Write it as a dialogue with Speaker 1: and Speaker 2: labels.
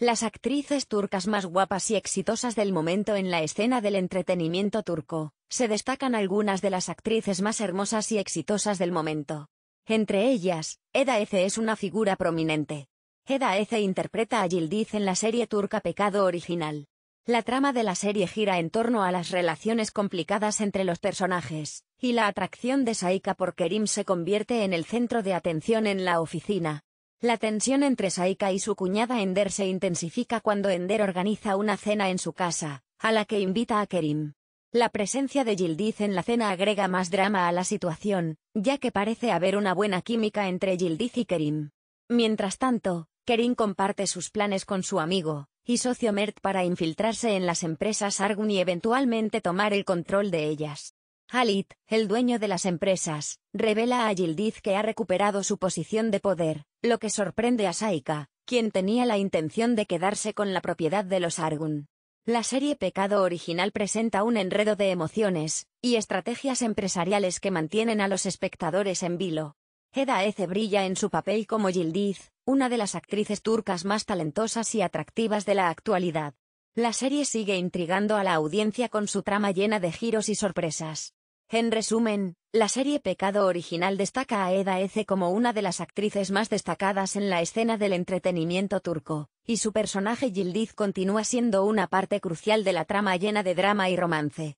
Speaker 1: las actrices turcas más guapas y exitosas del momento en la escena del entretenimiento turco, se destacan algunas de las actrices más hermosas y exitosas del momento. Entre ellas, Eda Ece es una figura prominente. Eda Ece interpreta a Yildiz en la serie turca Pecado Original. La trama de la serie gira en torno a las relaciones complicadas entre los personajes, y la atracción de Saika por Kerim se convierte en el centro de atención en la oficina, la tensión entre Saika y su cuñada Ender se intensifica cuando Ender organiza una cena en su casa, a la que invita a Kerim. La presencia de Gildiz en la cena agrega más drama a la situación, ya que parece haber una buena química entre Yildiz y Kerim. Mientras tanto, Kerim comparte sus planes con su amigo y socio Mert para infiltrarse en las empresas Argun y eventualmente tomar el control de ellas. Halit, el dueño de las empresas, revela a Yildiz que ha recuperado su posición de poder, lo que sorprende a Saika, quien tenía la intención de quedarse con la propiedad de los Argun. La serie Pecado original presenta un enredo de emociones y estrategias empresariales que mantienen a los espectadores en vilo. Eda Eze brilla en su papel como Yildiz, una de las actrices turcas más talentosas y atractivas de la actualidad. La serie sigue intrigando a la audiencia con su trama llena de giros y sorpresas. En resumen, la serie Pecado original destaca a Eda Ece como una de las actrices más destacadas en la escena del entretenimiento turco, y su personaje Yildiz continúa siendo una parte crucial de la trama llena de drama y romance.